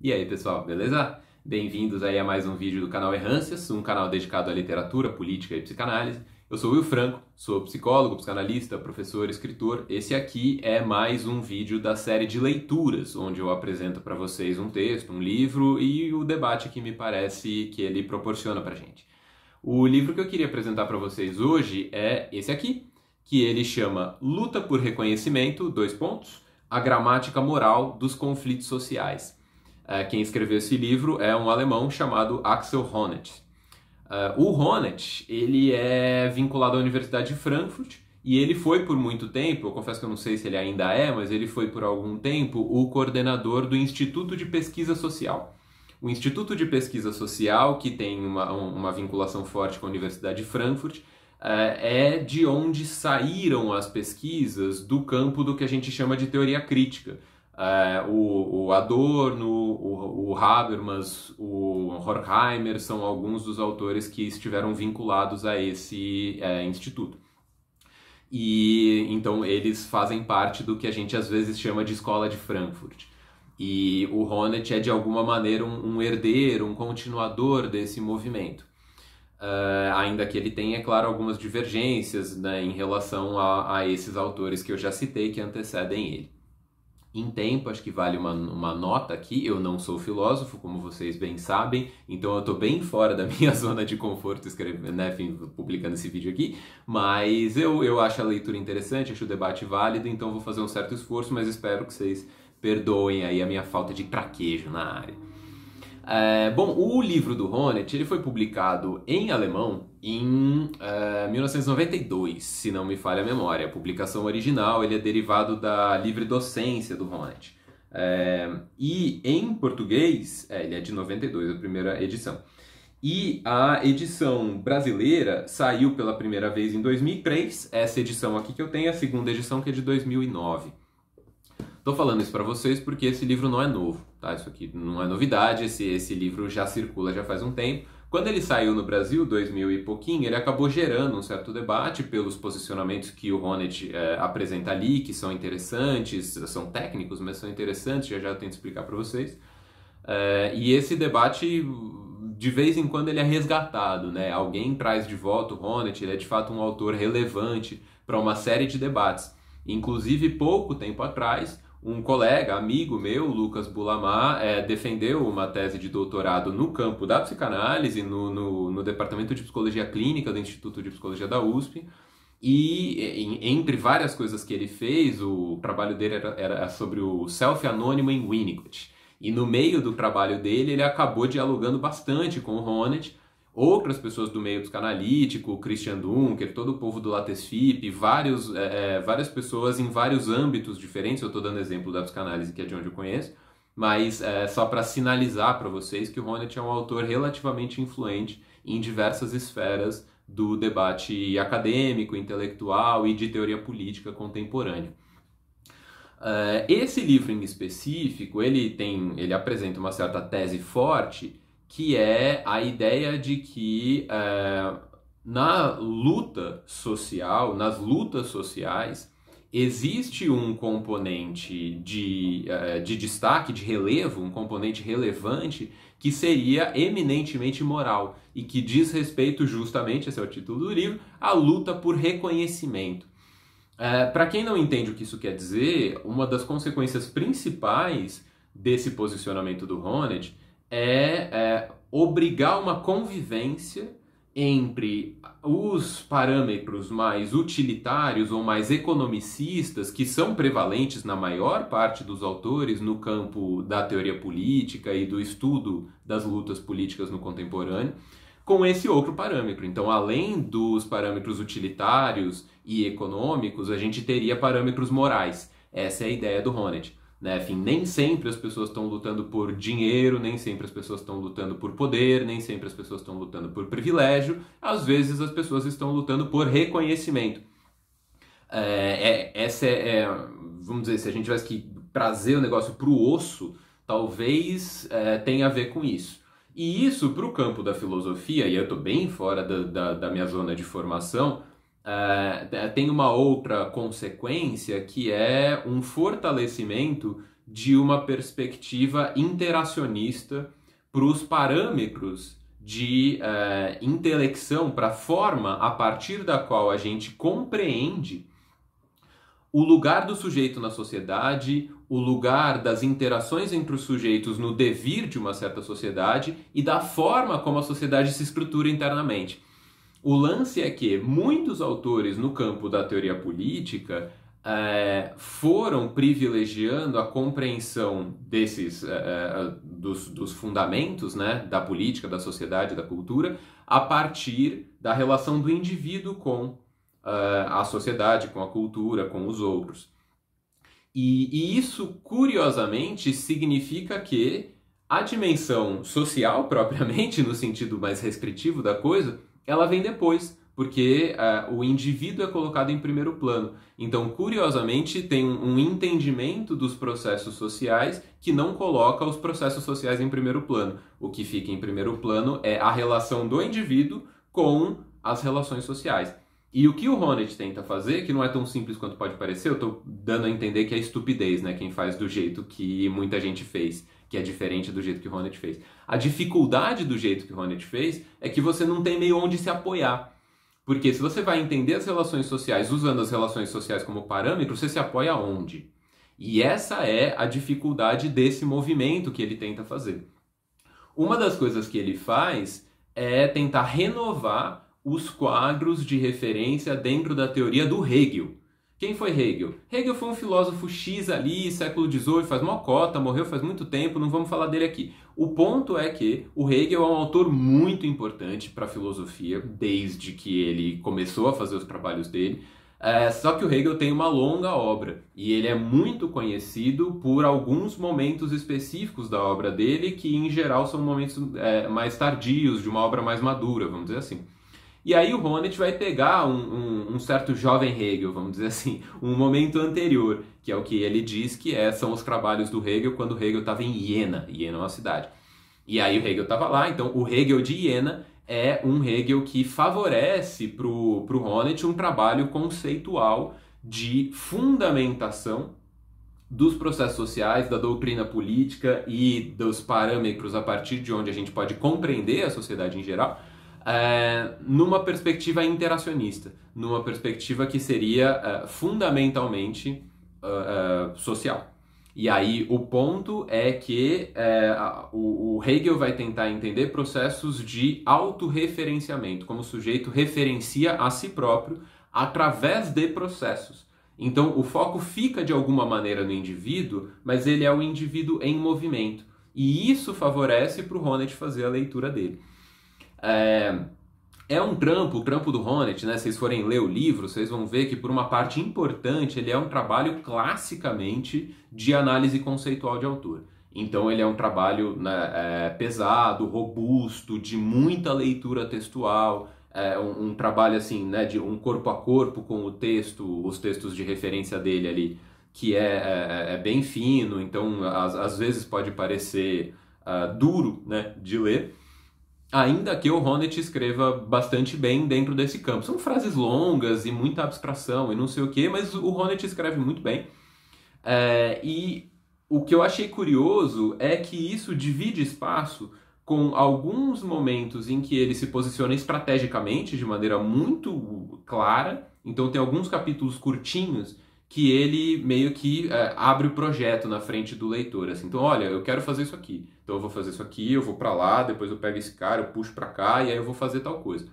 E aí pessoal, beleza? Bem-vindos aí a mais um vídeo do canal Errâncias, um canal dedicado à literatura, política e psicanálise. Eu sou Will Franco, sou psicólogo, psicanalista, professor, escritor. Esse aqui é mais um vídeo da série de leituras, onde eu apresento para vocês um texto, um livro e o debate que me parece que ele proporciona para gente. O livro que eu queria apresentar para vocês hoje é esse aqui, que ele chama Luta por Reconhecimento, dois pontos, a gramática moral dos conflitos sociais. É, quem escreveu esse livro é um alemão chamado Axel Honneth. É, o Honneth ele é vinculado à Universidade de Frankfurt e ele foi por muito tempo, eu confesso que eu não sei se ele ainda é, mas ele foi por algum tempo o coordenador do Instituto de Pesquisa Social. O Instituto de Pesquisa Social, que tem uma, uma vinculação forte com a Universidade de Frankfurt, é, é de onde saíram as pesquisas do campo do que a gente chama de teoria crítica é, o, o, Adorno, o, o Habermas, o Horkheimer são alguns dos autores que estiveram vinculados a esse é, instituto. E então eles fazem parte do que a gente às vezes chama de escola de Frankfurt. E o Honneth é de alguma maneira um, um herdeiro, um continuador desse movimento. Uh, ainda que ele tenha, é claro, algumas divergências né, em relação a, a esses autores que eu já citei que antecedem ele em tempo, acho que vale uma, uma nota aqui. Eu não sou filósofo, como vocês bem sabem, então eu estou bem fora da minha zona de conforto escrevendo, né, enfim, publicando esse vídeo aqui. Mas eu, eu acho a leitura interessante, acho o debate válido, então vou fazer um certo esforço, mas espero que vocês perdoem aí a minha falta de traquejo na área. É, bom, o livro do Honneth ele foi publicado em alemão em é, 1992, se não me falha a memória. A publicação original ele é derivado da livre docência do Honneth. É, e em português, é, ele é de 92, a primeira edição. E a edição brasileira saiu pela primeira vez em 2003. Essa edição aqui que eu tenho, é a segunda edição que é de 2009. Estou falando isso para vocês porque esse livro não é novo, tá? Isso aqui não é novidade, esse, esse livro já circula já faz um tempo. Quando ele saiu no Brasil, 2000 e pouquinho, ele acabou gerando um certo debate pelos posicionamentos que o Honneth é, apresenta ali, que são interessantes, são técnicos, mas são interessantes, já já eu tento explicar para vocês. É, e esse debate, de vez em quando, ele é resgatado, né? Alguém traz de volta o Honneth, ele é de fato um autor relevante para uma série de debates. Inclusive, pouco tempo atrás, um colega, amigo meu, Lucas Bulamar, é, defendeu uma tese de doutorado no campo da psicanálise, no, no, no, Departamento de Psicologia Clínica do Instituto de Psicologia da USP. E em, entre várias coisas que ele fez, o trabalho dele era, era sobre o self-anônimo em Winnicott. E no meio do trabalho dele, ele acabou dialogando bastante com o Honneth outras pessoas do meio psicanalítico, Christian Dunker, é todo o povo do Latesfip, vários, é, é, várias pessoas em vários âmbitos diferentes. Eu estou dando exemplo da psicanálise, que é de onde eu conheço, mas é, só para sinalizar para vocês que o Honneth é um autor relativamente influente em diversas esferas do debate acadêmico, intelectual e de teoria política contemporânea. Uh, esse livro em específico, ele tem, ele apresenta uma certa tese forte, que é a ideia de que é, na luta social, nas lutas sociais, existe um componente de, é, de destaque, de relevo, um componente relevante que seria eminentemente moral e que diz respeito justamente, esse é o título do livro, à luta por reconhecimento. É, Para quem não entende o que isso quer dizer, uma das consequências principais desse posicionamento do Honneth é, é obrigar uma convivência entre os parâmetros mais utilitários ou mais economicistas, que são prevalentes na maior parte dos autores no campo da teoria política e do estudo das lutas políticas no contemporâneo, com esse outro parâmetro. Então, além dos parâmetros utilitários e econômicos, a gente teria parâmetros morais. Essa é a ideia do Honneth. Né? Enfim, nem sempre as pessoas estão lutando por dinheiro, nem sempre as pessoas estão lutando por poder, nem sempre as pessoas estão lutando por privilégio. Às vezes as pessoas estão lutando por reconhecimento. É, é, essa é, é, vamos dizer, se a gente tivesse que trazer o negócio para o osso, talvez é, tenha a ver com isso. E isso para o campo da filosofia, e eu estou bem fora da, da, da minha zona de formação, é, tem uma outra consequência que é um fortalecimento de uma perspectiva interacionista para os parâmetros de uh, intelecção, para a forma a partir da qual a gente compreende o lugar do sujeito na sociedade, o lugar das interações entre os sujeitos no devir de uma certa sociedade e da forma como a sociedade se estrutura internamente. O lance é que muitos autores no campo da teoria política é, foram privilegiando a compreensão desses é, dos, dos, fundamentos né, da política, da sociedade, da cultura, a partir da relação do indivíduo com é, a sociedade, com a cultura, com os outros. E, e isso, curiosamente, significa que a dimensão social, propriamente, no sentido mais restritivo da coisa, ela vem depois, porque uh, o indivíduo é colocado em primeiro plano. Então, curiosamente, tem um, um entendimento dos processos sociais que não coloca os processos sociais em primeiro plano. O que fica em primeiro plano é a relação do indivíduo com as relações sociais. E o que o Honneth tenta fazer, que não é tão simples quanto pode parecer, eu estou dando a entender que é estupidez, né? Quem faz do jeito que muita gente fez, que é diferente do jeito que o Honneth fez. A dificuldade do jeito que o Honneth fez é que você não tem meio onde se apoiar. Porque se você vai entender as relações sociais usando as relações sociais como parâmetro, você se apoia onde? E essa é a dificuldade desse movimento que ele tenta fazer. Uma das coisas que ele faz é tentar renovar os quadros de referência dentro da teoria do Hegel. Quem foi Hegel? Hegel foi um filósofo X ali, século XVIII, faz uma cota, morreu faz muito tempo, não vamos falar dele aqui. O ponto é que o Hegel é um autor muito importante para a filosofia, desde que ele começou a fazer os trabalhos dele. É, só que o Hegel tem uma longa obra e ele é muito conhecido por alguns momentos específicos da obra dele, que em geral são momentos é, mais tardios, de uma obra mais madura, vamos dizer assim. E aí o Honneth vai pegar um, um, um, certo jovem Hegel, vamos dizer assim, um momento anterior, que é o que ele diz que é, são os trabalhos do Hegel quando Hegel estava em Iena. Iena é uma cidade. E aí o Hegel estava lá, então o Hegel de Iena é um Hegel que favorece para o Honneth um trabalho conceitual de fundamentação dos processos sociais, da doutrina política e dos parâmetros a partir de onde a gente pode compreender a sociedade em geral, é, numa perspectiva interacionista, numa perspectiva que seria é, fundamentalmente é, é, social. E aí o ponto é que o, o Hegel vai tentar entender processos de autorreferenciamento, como o sujeito referencia a si próprio através de processos. Então o foco fica de alguma maneira no indivíduo, mas ele é o indivíduo em movimento. E isso favorece para o Honneth fazer a leitura dele. É, é um trampo, o trampo do Honneth, né? Vocês forem ler o livro, vocês vão ver que por uma parte importante ele é um trabalho classicamente de análise conceitual de autor. Então ele é um trabalho né, é, pesado, robusto, de muita leitura textual, é, um, um, trabalho assim, né, de um corpo a corpo com o texto, os textos de referência dele ali, que é, é, é, é bem fino, então às, às vezes pode parecer uh, duro, né, de ler ainda que o Honneth escreva bastante bem dentro desse campo. São frases longas e muita abstração e não sei o que, mas o Honneth escreve muito bem. É, e o que eu achei curioso é que isso divide espaço com alguns momentos em que ele se posiciona estrategicamente de maneira muito clara. Então tem alguns capítulos curtinhos que ele meio que é, abre o projeto na frente do leitor. Assim. Então, olha, eu quero fazer isso aqui. Então eu vou fazer isso aqui, eu vou para lá, depois eu pego esse cara, eu puxo para cá e aí eu vou fazer tal coisa.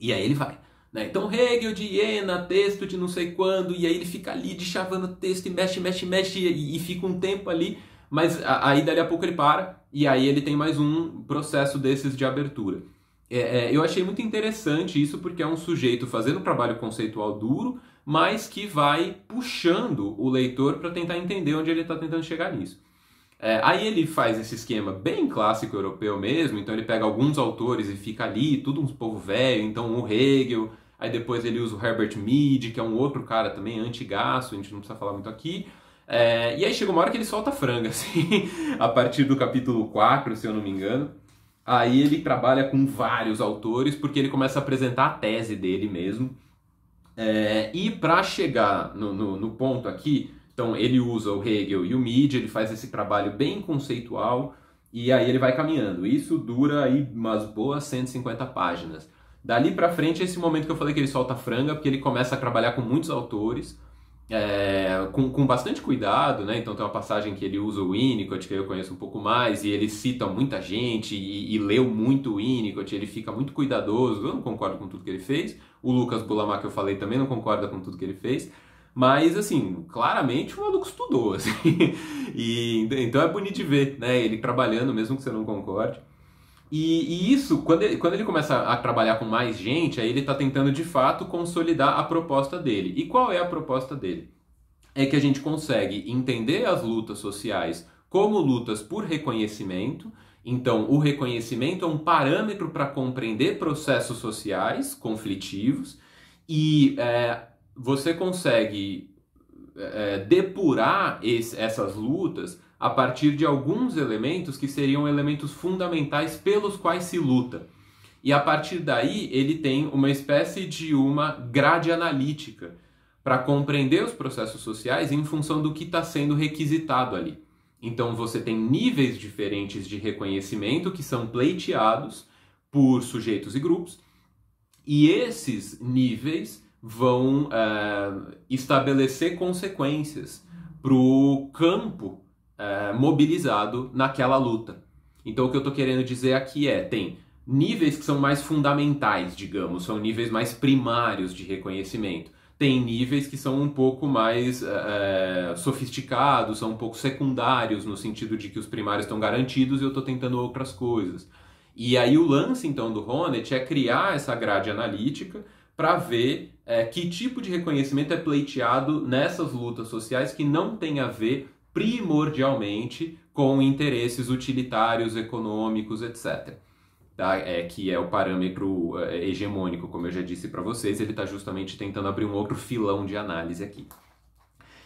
E aí ele vai. Né? Então Hegel de Iena, texto de não sei quando, e aí ele fica ali deschavando o texto e mexe, mexe, mexe e, e fica um tempo ali, mas aí dali a pouco ele para e aí ele tem mais um processo desses de abertura. É, é, eu achei muito interessante isso porque é um sujeito fazendo um trabalho conceitual duro, mas que vai puxando o leitor para tentar entender onde ele está tentando chegar nisso. É, aí ele faz esse esquema bem clássico europeu mesmo, então ele pega alguns autores e fica ali, tudo uns povo velho, então o Hegel, aí depois ele usa o Herbert Mead, que é um outro cara também antigaço, a gente não precisa falar muito aqui. É, e aí chega uma hora que ele solta franga, assim, a partir do capítulo 4, se eu não me engano. Aí ele trabalha com vários autores, porque ele começa a apresentar a tese dele mesmo. É, e para chegar no, no, no ponto aqui, então ele usa o Hegel e o Mead, ele faz esse trabalho bem conceitual e aí ele vai caminhando. Isso dura aí umas boas 150 páginas. Dali para frente é esse momento que eu falei que ele solta franga, porque ele começa a trabalhar com muitos autores, é, com, com bastante cuidado, né? Então tem uma passagem que ele usa o Winnicott, que eu conheço um pouco mais, e ele cita muita gente e, e leu muito o Winnicott, ele fica muito cuidadoso, eu não concordo com tudo que ele fez. O Lucas Bulamar, que eu falei, também não concorda com tudo que ele fez. Mas, assim, claramente o maluco estudou, assim. E, então é bonito de ver, né? Ele trabalhando, mesmo que você não concorde. E, e, isso, quando ele, quando ele começa a trabalhar com mais gente, aí ele está tentando de fato consolidar a proposta dele. E qual é a proposta dele? É que a gente consegue entender as lutas sociais como lutas por reconhecimento. Então, o reconhecimento é um parâmetro para compreender processos sociais conflitivos e é, você consegue é, depurar esse, essas lutas a partir de alguns elementos que seriam elementos fundamentais pelos quais se luta. E a partir daí ele tem uma espécie de uma grade analítica para compreender os processos sociais em função do que está sendo requisitado ali. Então você tem níveis diferentes de reconhecimento que são pleiteados por sujeitos e grupos, e esses níveis vão eh, estabelecer consequências para o campo eh, mobilizado naquela luta. Então, o que eu estou querendo dizer aqui é: tem níveis que são mais fundamentais, digamos, são níveis mais primários de reconhecimento. Tem níveis que são um pouco mais é, sofisticados, são um pouco secundários, no sentido de que os primários estão garantidos e eu estou tentando outras coisas. E aí o lance, então, do Honet é criar essa grade analítica para ver é, que tipo de reconhecimento é pleiteado nessas lutas sociais que não tem a ver primordialmente com interesses utilitários, econômicos, etc. Tá? É, que é o parâmetro é, hegemônico, como eu já disse para vocês, ele está justamente tentando abrir um outro filão de análise aqui.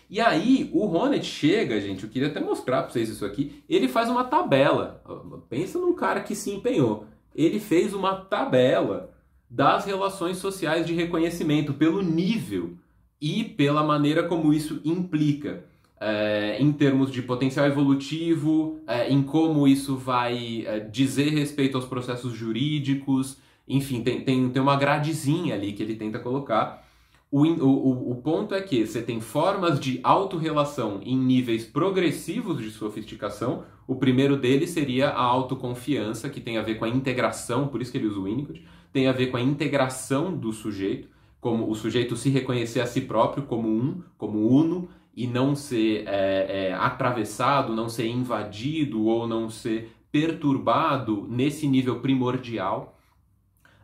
E aí, o Honneth chega, gente, eu queria até mostrar para vocês isso aqui. Ele faz uma tabela. Pensa num cara que se empenhou. Ele fez uma tabela das relações sociais de reconhecimento, pelo nível e pela maneira como isso implica. É, em termos de potencial evolutivo, é, em como isso vai é, dizer respeito aos processos jurídicos, enfim, tem, tem, tem uma gradezinha ali que ele tenta colocar. O, o, o ponto é que você tem formas de autorrelação em níveis progressivos de sofisticação. O primeiro deles seria a autoconfiança, que tem a ver com a integração, por isso que ele usa o Winnicott tem a ver com a integração do sujeito, como o sujeito se reconhecer a si próprio como um, como uno, e não ser é, é, atravessado, não ser invadido ou não ser perturbado nesse nível primordial.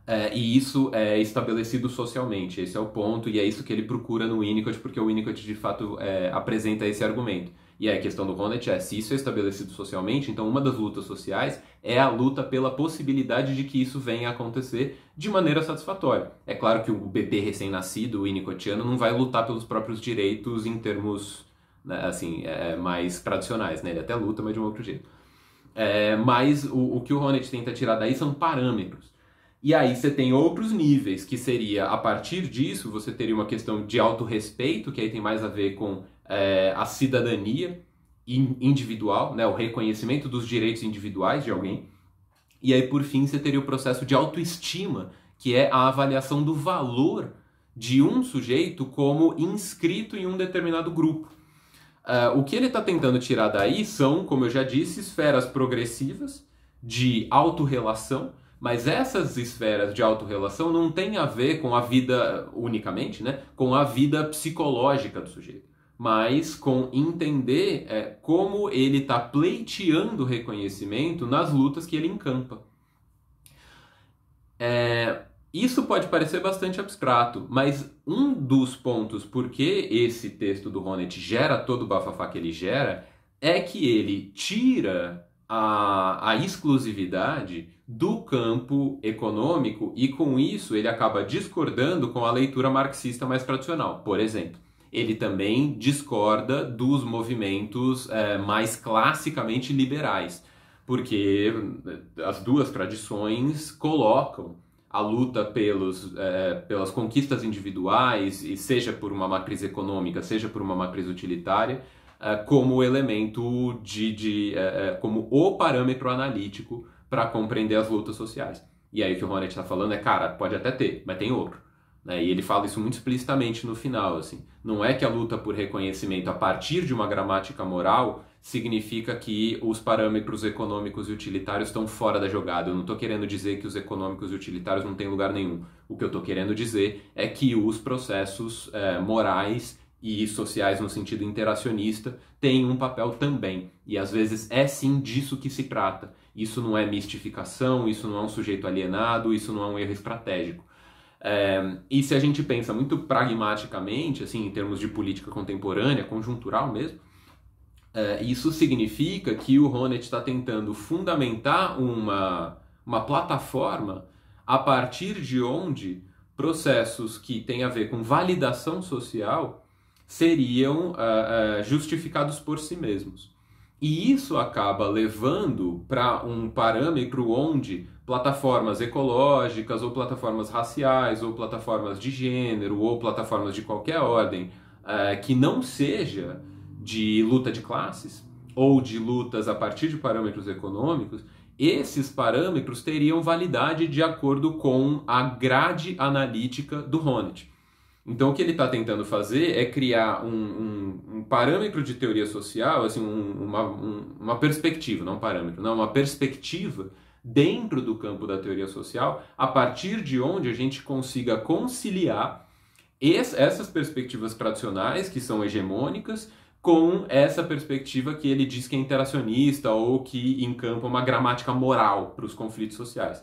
É, e isso é estabelecido socialmente, esse é o ponto, e é isso que ele procura no Winnicott, porque o Winnicott de fato é, apresenta esse argumento. E a questão do Honneth é: se isso é estabelecido socialmente, então uma das lutas sociais é a luta pela possibilidade de que isso venha a acontecer de maneira satisfatória. É claro que o bebê recém-nascido, o inicotiano, não vai lutar pelos próprios direitos em termos né, assim é, é, mais tradicionais, né? Ele até luta, mas de um outro jeito. É, mas o, o que o Honet tenta tirar daí são parâmetros. E aí você tem outros níveis, que seria, a partir disso, você teria uma questão de autorrespeito, que aí tem mais a ver com é, a cidadania individual, né, o reconhecimento dos direitos individuais de alguém. E aí, por fim, você teria o processo de autoestima, que é a avaliação do valor de um sujeito como inscrito em um determinado grupo. Uh, o que ele está tentando tirar daí são, como eu já disse, esferas progressivas de autorrelação mas essas esferas de autorrelação não têm a ver com a vida unicamente, né? com a vida psicológica do sujeito, mas com entender é, como ele está pleiteando reconhecimento nas lutas que ele encampa. É, isso pode parecer bastante abstrato, mas um dos pontos por que esse texto do Honneth gera todo o bafafá que ele gera é que ele tira a, a exclusividade do campo econômico e, com isso, ele acaba discordando com a leitura marxista mais tradicional. Por exemplo, ele também discorda dos movimentos é, mais classicamente liberais, porque é, as duas tradições colocam a luta pelos, é, pelas conquistas individuais, e seja por uma matriz econômica, seja por uma matriz utilitária, eh, como elemento de, de uh, como o parâmetro analítico para compreender as lutas sociais. E aí o que o Hornet está falando é, cara, pode até ter, mas tem outro. Né? E ele fala isso muito explicitamente no final, assim. Não é que a luta por reconhecimento a partir de uma gramática moral significa que os parâmetros econômicos e utilitários estão fora da jogada. Eu não estou querendo dizer que os econômicos e utilitários não têm lugar nenhum. O que eu estou querendo dizer é que os processos é, morais e sociais no sentido interacionista têm um papel também. E às vezes é sim disso que se trata. Isso não é mistificação, isso não é um sujeito alienado, isso não é um erro estratégico. É, e se a gente pensa muito pragmaticamente, assim, em termos de política contemporânea, conjuntural mesmo, é, isso significa que o Honneth está tentando fundamentar uma, uma plataforma a partir de onde processos que têm a ver com validação social seriam uh, uh, justificados por si mesmos. E isso acaba levando para um parâmetro onde plataformas ecológicas, ou plataformas raciais, ou plataformas de gênero, ou plataformas de qualquer ordem, uh, que não seja de luta de classes, ou de lutas a partir de parâmetros econômicos, esses parâmetros teriam validade de acordo com a grade analítica do Honneth. Então, o que ele está tentando fazer é criar um, um, um, parâmetro de teoria social, assim, um, uma, uma perspectiva, não um parâmetro, não, uma perspectiva dentro do campo da teoria social, a partir de onde a gente consiga conciliar essas perspectivas tradicionais, que são hegemônicas, com essa perspectiva que ele diz que é interacionista ou que encampa uma gramática moral para os conflitos sociais.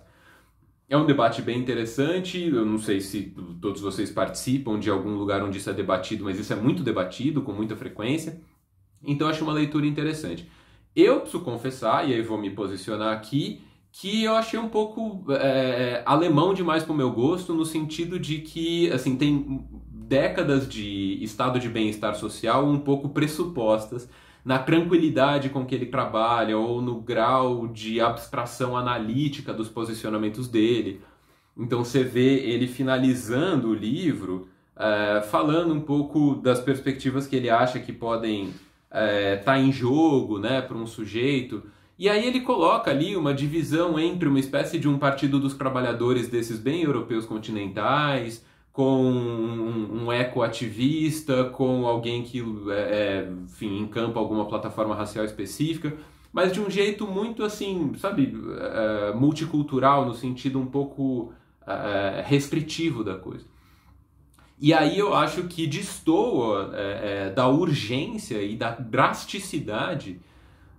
É um debate bem interessante. Eu não sei se todos vocês participam de algum lugar onde isso é debatido, mas isso é muito debatido com muita frequência. Então acho uma leitura interessante. Eu preciso confessar, e aí vou me posicionar aqui, que eu achei um pouco é, alemão demais para o meu gosto, no sentido de que assim tem décadas de estado de bem-estar social um pouco pressupostas na tranquilidade com que ele trabalha ou no grau de abstração analítica dos posicionamentos dele. Então você vê ele finalizando o livro é, falando um pouco das perspectivas que ele acha que podem estar eh, é, tá em jogo né, para um sujeito. E aí ele coloca ali uma divisão entre uma espécie de um partido dos trabalhadores desses bem europeus continentais, com um, ecoativista, com alguém que, é, é, enfim, encampa alguma plataforma racial específica, mas de um jeito muito, assim, sabe, é, é multicultural, no sentido um pouco é, é, restritivo da coisa. E aí eu acho que destoa da urgência e da drasticidade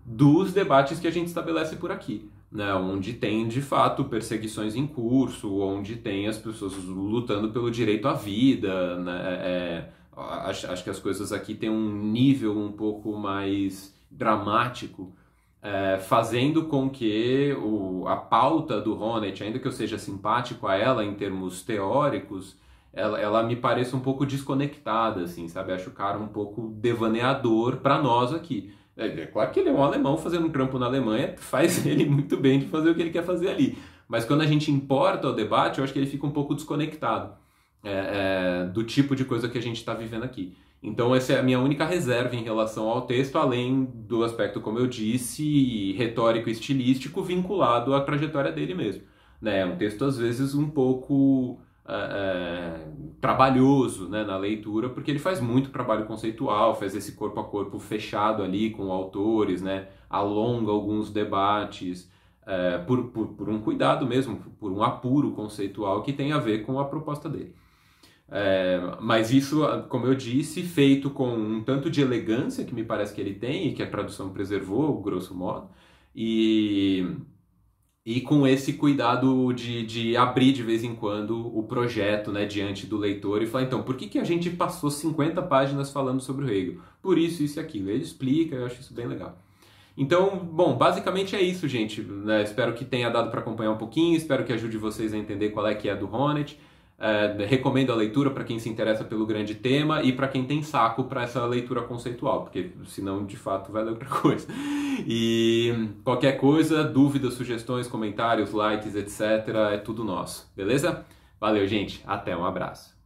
dos debates que a gente estabelece por aqui. Né, onde tem de fato perseguições em curso, onde tem as pessoas lutando pelo direito à vida. Né, é, é acho, acho, que as coisas aqui têm um nível um pouco mais dramático, é, fazendo com que o, a pauta do Honet, ainda que eu seja simpático a ela em termos teóricos, ela, ela me pareça um pouco desconectada, assim, sabe? Acho o cara um pouco devaneador para nós aqui. É, é claro que ele é um alemão fazendo um trampo na Alemanha, faz ele muito bem de fazer o que ele quer fazer ali. Mas quando a gente importa o debate, eu acho que ele fica um pouco desconectado é, é, do tipo de coisa que a gente está vivendo aqui. Então, essa é a minha única reserva em relação ao texto, além do aspecto, como eu disse, retórico e estilístico vinculado à trajetória dele mesmo. Né? É um texto, às vezes, um pouco é, é, trabalhoso né, na leitura, porque ele faz muito trabalho conceitual, faz esse corpo a corpo fechado ali com autores, né, alonga alguns debates, é, por, por, por, um cuidado mesmo, por um apuro conceitual que tem a ver com a proposta dele. É, mas isso, como eu disse, feito com um tanto de elegância que me parece que ele tem e que a tradução preservou, grosso modo, e e com esse cuidado de, de abrir de vez em quando o projeto né, diante do leitor e falar, então, por que, que a gente passou 50 páginas falando sobre o Hegel? Por isso, isso e aquilo. Ele explica, eu acho isso bem legal. Então, bom, basicamente é isso, gente. Né? Espero que tenha dado para acompanhar um pouquinho, espero que ajude vocês a entender qual é que é do Hornet. É, recomendo a leitura para quem se interessa pelo grande tema e para quem tem saco para essa leitura conceitual, porque senão de fato vai ler outra coisa. E qualquer coisa, dúvidas, sugestões, comentários, likes, etc., é tudo nosso, beleza? Valeu, gente. Até, um abraço.